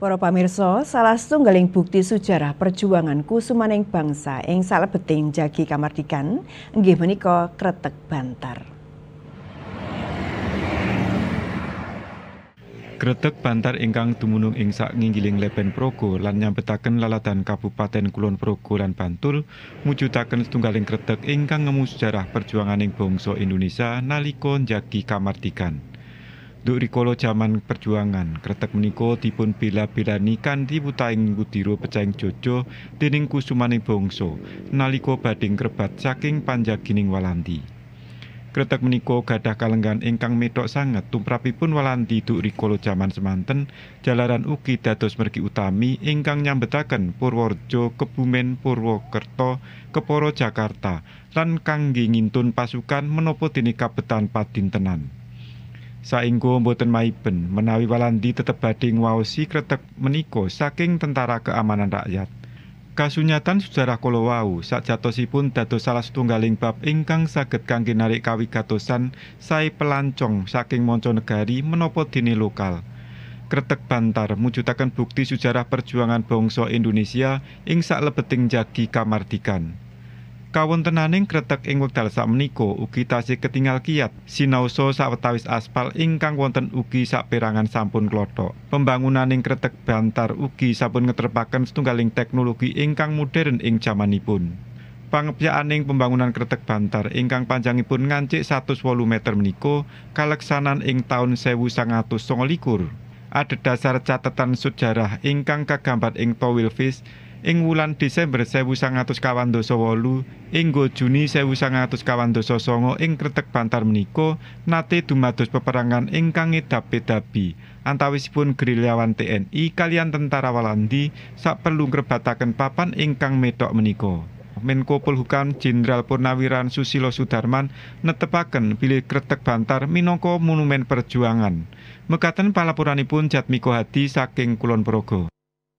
Para pamirsa, salah setunggaling bukti sejarah perjuangan kusumaning bangsa ing salebeting jagi kamardikan inggih menika Kretek Bantar. Kretek Bantar ingkang dumunung ing ngiling Leben Progo lan nyambetaken lalatan Kabupaten Kulon Progo lan Bantul mujudaken setunggaling kretek ingkang ngemu sejarah perjuanganing bangsa Indonesia nalika jagi kamardikan. Duk rikolo jaman perjuangan, kretek meniko dipun bila-bila nikan tibutaing butiro pecahing jojo dening kusumaning bongso, naliko bading krebat saking panjagining walanti. Kretek meniko gadah kalenggan ingkang medok sanget tumprapipun walanti duk rikolo jaman semanten, jalaran uki dados mergi utami ingkang nyambetaken Purworejo, Kebumen, Purwokerto, Keporo, Jakarta, lan kangge ngintun pasukan menopo dini kabetan padintenan. tenan. Saenggo mboten maiben menawi Walandi tetep badhe ngwaosi kretek menika saking Tentara Keamanan Rakyat. Kasunyatan sejarah kala wau sakjatosipun dados salah setunggaling bab ingkang saged kangge narik kawigatosan sae pelancong saking mancanegari menapa dene lokal. Kretek Bantar mujutakan bukti sejarah perjuangan bangsa Indonesia ing saklebeting jagi kamardikan. kawontenaning kretek ing wekdal sak menika ugi tasih ketinggal kiat sinauso sawetawis aspal ingkang wonten ugi saperangan sampun klothok pembangunaning kretek bantar ugi sampun ngeterpaken setunggaling teknologi ingkang modern ing jamanipun pangepyaaning pembangunan kretek bantar ingkang panjangipun ngancik 108 meter menika kaleksanan ing taun 1100 Ada dasar catatan sejarah ingkang kagambat ing Towilfish ing wulan Desember 1908 ing Juni 1908 ing Kretek Bantar meniko, nate dumados peperangan ingkang ngedap-edapi antawisipun gerilyawan TNI kalian tentara Walandi sak perlu ngrebataken papan ingkang metok meniko. Menko Polhukam Jenderal Purnawiran Susilo Sudarman netepaken bilih Kretek Bantar minangka monumen perjuangan. Mekaten palapuranipun Jatmiko Hadi saking Kulon Progo.